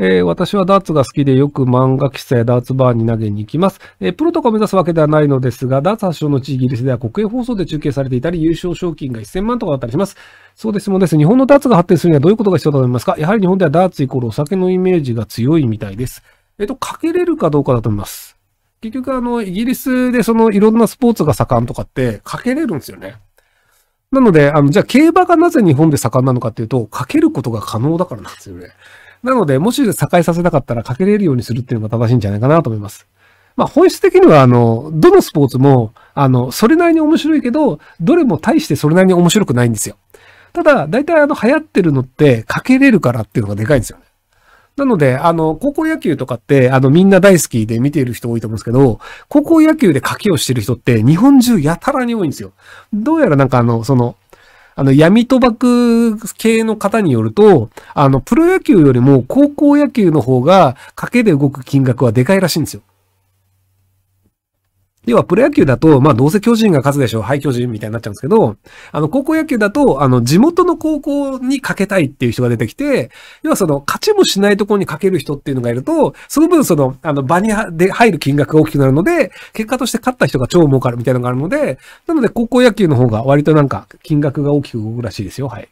えー、私はダーツが好きでよく漫画喫茶やダーツバーに投げに行きます。えー、プロとかを目指すわけではないのですが、ダーツ発祥の地イギリスでは国営放送で中継されていたり、優勝賞金が1000万とかだったりします。そうです、もです。日本のダーツが発展するにはどういうことが必要だと思いますかやはり日本ではダーツイコールお酒のイメージが強いみたいです。えっ、ー、と、かけれるかどうかだと思います。結局、あの、イギリスでそのいろんなスポーツが盛んとかって、かけれるんですよね。なので、あの、じゃあ競馬がなぜ日本で盛んなのかっていうと、かけることが可能だからなんですよね。なので、もし破境させなかったらかけれるようにするっていうのが正しいんじゃないかなと思います。まあ、本質的には、あの、どのスポーツも、あの、それなりに面白いけど、どれも大してそれなりに面白くないんですよ。ただ、大体あの、流行ってるのって、かけれるからっていうのがでかいんですよね。なので、あの、高校野球とかって、あの、みんな大好きで見ている人多いと思うんですけど、高校野球で賭けをしてる人って、日本中やたらに多いんですよ。どうやらなんかあの、その、あの、闇賭博系の方によると、あの、プロ野球よりも高校野球の方が、賭けで動く金額はでかいらしいんですよ。要はプロ野球だと、まあどうせ巨人が勝つでしょう、はい巨人みたいになっちゃうんですけど、あの高校野球だと、あの地元の高校にかけたいっていう人が出てきて、要はその勝ちもしないところにかける人っていうのがいると、その分その、あの場に入る金額が大きくなるので、結果として勝った人が超儲かるみたいなのがあるので、なので高校野球の方が割となんか金額が大きく動くらしいですよ、はい。